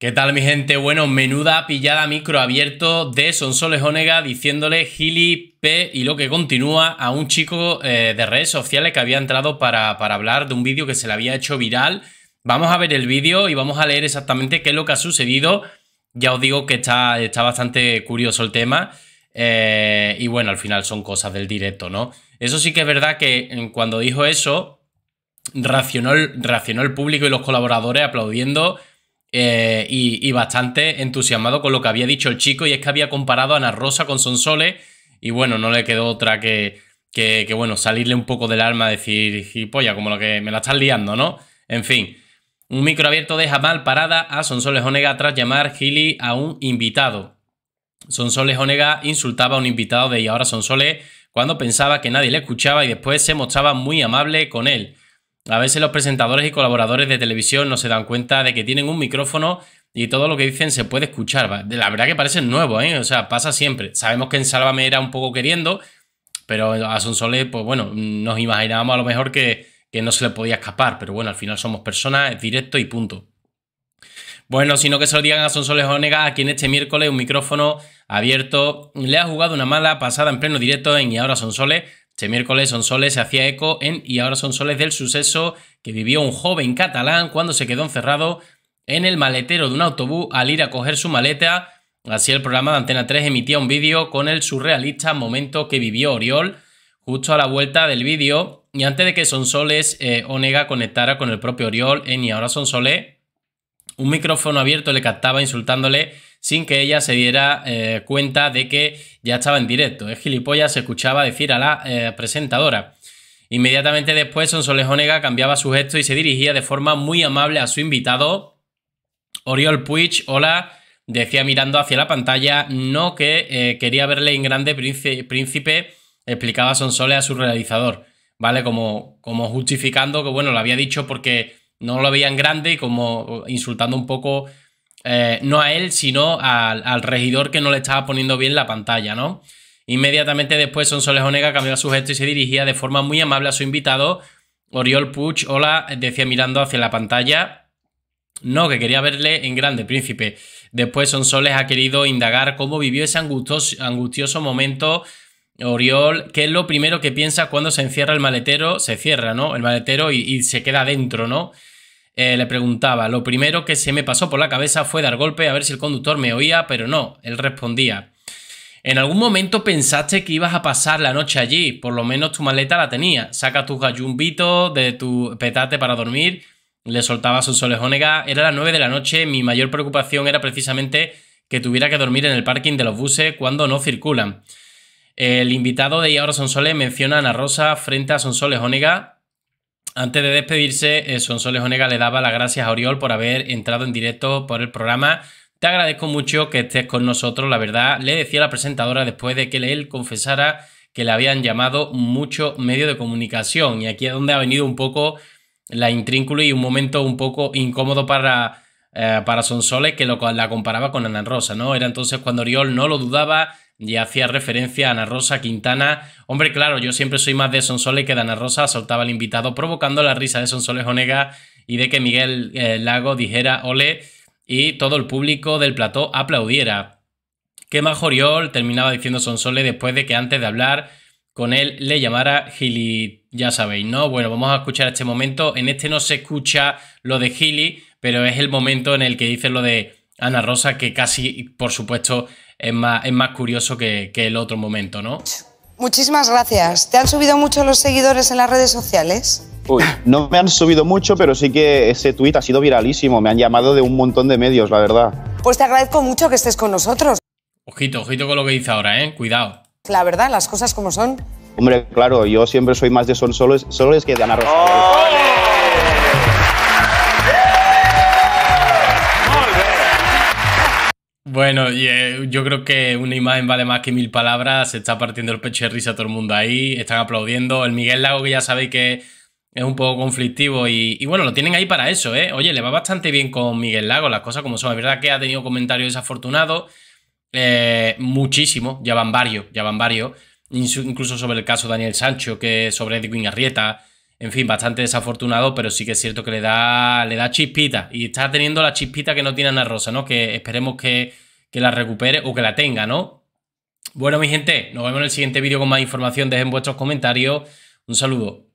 ¿Qué tal mi gente? Bueno, menuda pillada micro abierto de Sonsoles Onega diciéndole Gili P y lo que continúa a un chico eh, de redes sociales que había entrado para, hablar de un vídeo que se le había hecho viral. Vamos a ver el vídeo y vamos a leer exactamente qué es lo que ha sucedido. Ya os digo que está, está bastante curioso el tema. Eh, y bueno, al final son cosas del directo, ¿no? Eso sí que es verdad que eh, cuando dijo eso, reaccionó el público y los colaboradores aplaudiendo eh, y, bastante entusiasmado con lo que había dicho el chico y es que había comparado a Ana Rosa con Sonsole y bueno, no le quedó otra que, que, bueno, salirle un poco del alma, decir, polla, como lo que me la estás liando, ¿no? En fin, un micro abierto deja mal parada a Sonsoles Onega tras llamar Gili a un invitado. Sonsoles Onega insultaba a un invitado de y ahora Sonsoles cuando pensaba que nadie le escuchaba y después se mostraba muy amable con él. A veces los presentadores y colaboradores de televisión no se dan cuenta de que tienen un micrófono y todo lo que dicen se puede escuchar. La verdad que parece nuevo, ¿eh? O sea, pasa siempre. Sabemos que en Sálvame era un poco queriendo, pero a Sonsoles, pues bueno, nos imaginábamos a lo mejor que, que no se le podía escapar, pero bueno, al final somos personas, es directo y punto. Bueno, sino que se lo digan a Sonsoles Onega, a quien este miércoles un micrófono abierto le ha jugado una mala pasada en pleno directo en Y ahora Sonsoles ese miércoles Sonsoles se hacía eco en Y ahora soles del suceso que vivió un joven catalán cuando se quedó encerrado en el maletero de un autobús al ir a coger su maleta. Así el programa de Antena 3 emitía un vídeo con el surrealista momento que vivió Oriol justo a la vuelta del vídeo y antes de que Sonsoles eh, Onega conectara con el propio Oriol en Y ahora Sonsoles, un micrófono abierto le captaba insultándole sin que ella se diera eh, cuenta de que ya estaba en directo. Es gilipollas, se escuchaba decir a la eh, presentadora. Inmediatamente después, Sonsoles Jónega cambiaba su gesto y se dirigía de forma muy amable a su invitado, Oriol Puig. Hola, decía mirando hacia la pantalla, no que eh, quería verle en grande príncipe, explicaba Sonsoles a su realizador. ¿Vale? Como, como justificando que, bueno, lo había dicho porque no lo en grande y como insultando un poco eh, no a él, sino al, regidor que no le estaba poniendo bien la pantalla, ¿no? Inmediatamente después Sonsoles Onega cambió su gesto y se dirigía de forma muy amable a su invitado. Oriol Puch, hola, decía mirando hacia la pantalla. No, que quería verle en grande, príncipe. Después Sonsoles ha querido indagar cómo vivió ese angustioso, angustioso momento Oriol, que es lo primero que piensa cuando se encierra el maletero? Se cierra, ¿no? El maletero y, y se queda dentro, ¿no? Eh, le preguntaba, lo primero que se me pasó por la cabeza fue dar golpe a ver si el conductor me oía, pero no, él respondía. En algún momento pensaste que ibas a pasar la noche allí, por lo menos tu maleta la tenía. Saca tus gallumbitos de tu petate para dormir, le soltaba Sonsoles Honega. Era las 9 de la noche, mi mayor preocupación era precisamente que tuviera que dormir en el parking de los buses cuando no circulan. El invitado de Y ahora Sonsoles menciona a Ana Rosa frente a Sonsoles Onega antes de despedirse, eh, Sonsoles Onega le daba las gracias a Oriol por haber entrado en directo por el programa. Te agradezco mucho que estés con nosotros, la verdad, le decía la presentadora después de que él confesara que le habían llamado mucho medio de comunicación. Y aquí es donde ha venido un poco la intrínculo y un momento un poco incómodo para, eh, para Sonsoles, que lo, la comparaba con Ana Rosa, ¿no? Era entonces cuando Oriol no lo dudaba, y hacía referencia a Ana Rosa Quintana. Hombre, claro, yo siempre soy más de Sonsoles que de Ana Rosa, soltaba el invitado, provocando la risa de Sonsoles Onega y de que Miguel eh, Lago dijera ole y todo el público del plató aplaudiera. Que Majoriol terminaba diciendo Sonsoles después de que antes de hablar con él le llamara Gili, ya sabéis, ¿no? Bueno, vamos a escuchar este momento. En este no se escucha lo de Gili, pero es el momento en el que dice lo de Ana Rosa, que casi, por supuesto, es más, curioso que, el otro momento, ¿no? Muchísimas gracias. ¿Te han subido mucho los seguidores en las redes sociales? Uy, no me han subido mucho, pero sí que ese tuit ha sido viralísimo. Me han llamado de un montón de medios, la verdad. Pues te agradezco mucho que estés con nosotros. Ojito, ojito con lo que dices ahora, ¿eh? Cuidado. La verdad, las cosas como son. Hombre, claro, yo siempre soy más de son solos, es que de Ana Rosa. Bueno, eh, yo creo que una imagen vale más que mil palabras. Se está partiendo el pecho de risa todo el mundo ahí. Están aplaudiendo. El Miguel Lago, que ya sabéis que es un poco conflictivo. Y, bueno, lo tienen ahí para eso, ¿eh? Oye, le va bastante bien con Miguel Lago, las cosas como son. Es verdad que ha tenido comentarios desafortunados. Eh, muchísimo. Ya van varios, ya van varios. Incluso sobre el caso de Daniel Sancho, que sobre Edwin Arrieta en fin, bastante desafortunado, pero sí que es cierto que le da, le da chispita y está teniendo la chispita que no tiene Ana Rosa, ¿no? Que esperemos que, que la recupere o que la tenga, ¿no? Bueno, mi gente, nos vemos en el siguiente vídeo con más información. Dejen vuestros comentarios. Un saludo.